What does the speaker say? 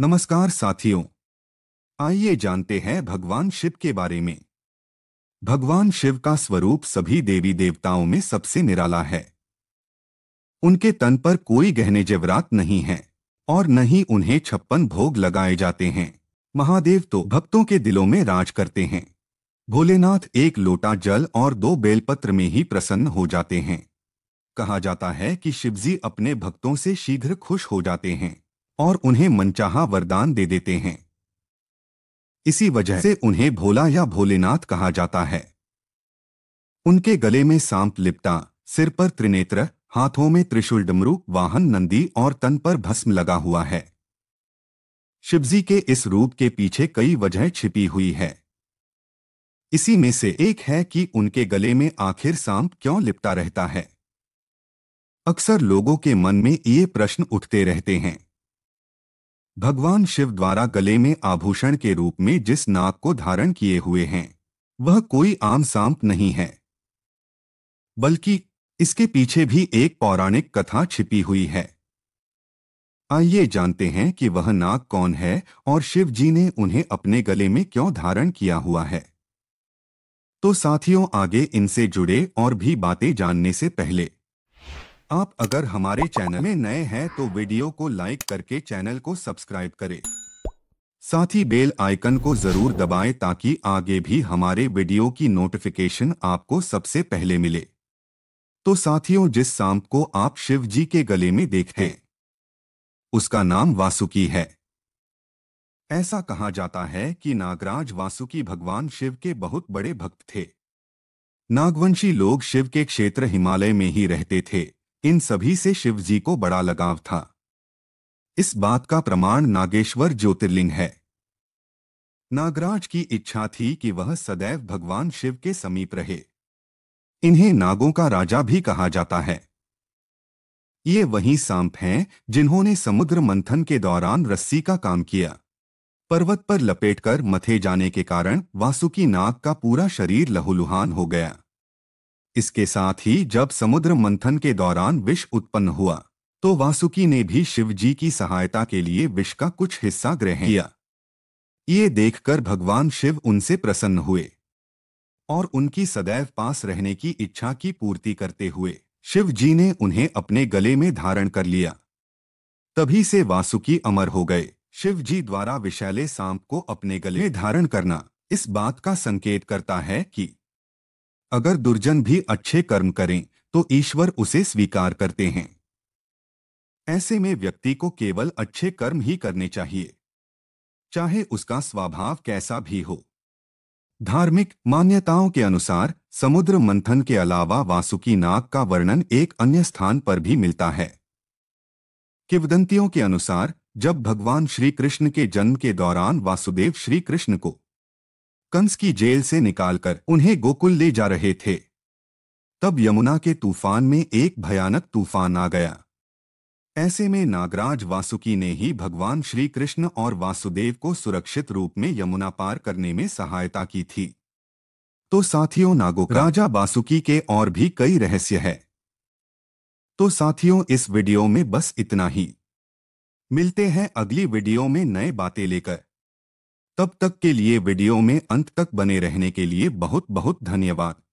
नमस्कार साथियों आइए जानते हैं भगवान शिव के बारे में भगवान शिव का स्वरूप सभी देवी देवताओं में सबसे निराला है उनके तन पर कोई गहने जेवरात नहीं है और न ही उन्हें छप्पन भोग लगाए जाते हैं महादेव तो भक्तों के दिलों में राज करते हैं भोलेनाथ एक लोटा जल और दो बेलपत्र में ही प्रसन्न हो जाते हैं कहा जाता है कि शिवजी अपने भक्तों से शीघ्र खुश हो जाते हैं और उन्हें मनचाहा वरदान दे देते हैं इसी वजह से उन्हें भोला या भोलेनाथ कहा जाता है उनके गले में सांप लिपटा सिर पर त्रिनेत्र हाथों में त्रिशूल डमरू वाहन नंदी और तन पर भस्म लगा हुआ है शिवजी के इस रूप के पीछे कई वजह छिपी हुई है इसी में से एक है कि उनके गले में आखिर सांप क्यों लिपटा रहता है अक्सर लोगों के मन में ये प्रश्न उठते रहते हैं भगवान शिव द्वारा गले में आभूषण के रूप में जिस नाग को धारण किए हुए हैं वह कोई आम सांप नहीं है बल्कि इसके पीछे भी एक पौराणिक कथा छिपी हुई है आइए जानते हैं कि वह नाग कौन है और शिव जी ने उन्हें अपने गले में क्यों धारण किया हुआ है तो साथियों आगे इनसे जुड़े और भी बातें जानने से पहले आप अगर हमारे चैनल में नए हैं तो वीडियो को लाइक करके चैनल को सब्सक्राइब करें साथ ही बेल आइकन को जरूर दबाएं ताकि आगे भी हमारे वीडियो की नोटिफिकेशन आपको सबसे पहले मिले तो साथियों जिस सांप को आप शिव जी के गले में देखते हैं उसका नाम वासुकी है ऐसा कहा जाता है कि नागराज वासुकी भगवान शिव के बहुत बड़े भक्त थे नागवंशी लोग शिव के क्षेत्र हिमालय में ही रहते थे इन सभी से शिव जी को बड़ा लगाव था इस बात का प्रमाण नागेश्वर ज्योतिर्लिंग है नागराज की इच्छा थी कि वह सदैव भगवान शिव के समीप रहे इन्हें नागों का राजा भी कहा जाता है ये वही सांप हैं जिन्होंने समुद्र मंथन के दौरान रस्सी का काम किया पर्वत पर लपेटकर मथे जाने के कारण वासुकी नाग का पूरा शरीर लहूलुहान हो गया इसके साथ ही जब समुद्र मंथन के दौरान विष उत्पन्न हुआ तो वासुकी ने भी शिवजी की सहायता के लिए विष का कुछ हिस्सा ग्रहण किया ये देखकर भगवान शिव उनसे प्रसन्न हुए और उनकी सदैव पास रहने की इच्छा की पूर्ति करते हुए शिव जी ने उन्हें अपने गले में धारण कर लिया तभी से वासुकी अमर हो गए शिव जी द्वारा विशैले सांप को अपने गले में धारण करना इस बात का संकेत करता है कि अगर दुर्जन भी अच्छे कर्म करें तो ईश्वर उसे स्वीकार करते हैं ऐसे में व्यक्ति को केवल अच्छे कर्म ही करने चाहिए चाहे उसका स्वभाव कैसा भी हो धार्मिक मान्यताओं के अनुसार समुद्र मंथन के अलावा वासुकी नाग का वर्णन एक अन्य स्थान पर भी मिलता है किवदंतियों के अनुसार जब भगवान श्री कृष्ण के जन्म के दौरान वासुदेव श्री कृष्ण को कंस की जेल से निकालकर उन्हें गोकुल ले जा रहे थे तब यमुना के तूफान में एक भयानक तूफान आ गया ऐसे में नागराज वासुकी ने ही भगवान श्री कृष्ण और वासुदेव को सुरक्षित रूप में यमुना पार करने में सहायता की थी तो साथियों नागो राजा वासुकी के और भी कई रहस्य है तो साथियों इस वीडियो में बस इतना ही मिलते हैं अगली वीडियो में नए बातें लेकर तब तक के लिए वीडियो में अंत तक बने रहने के लिए बहुत बहुत धन्यवाद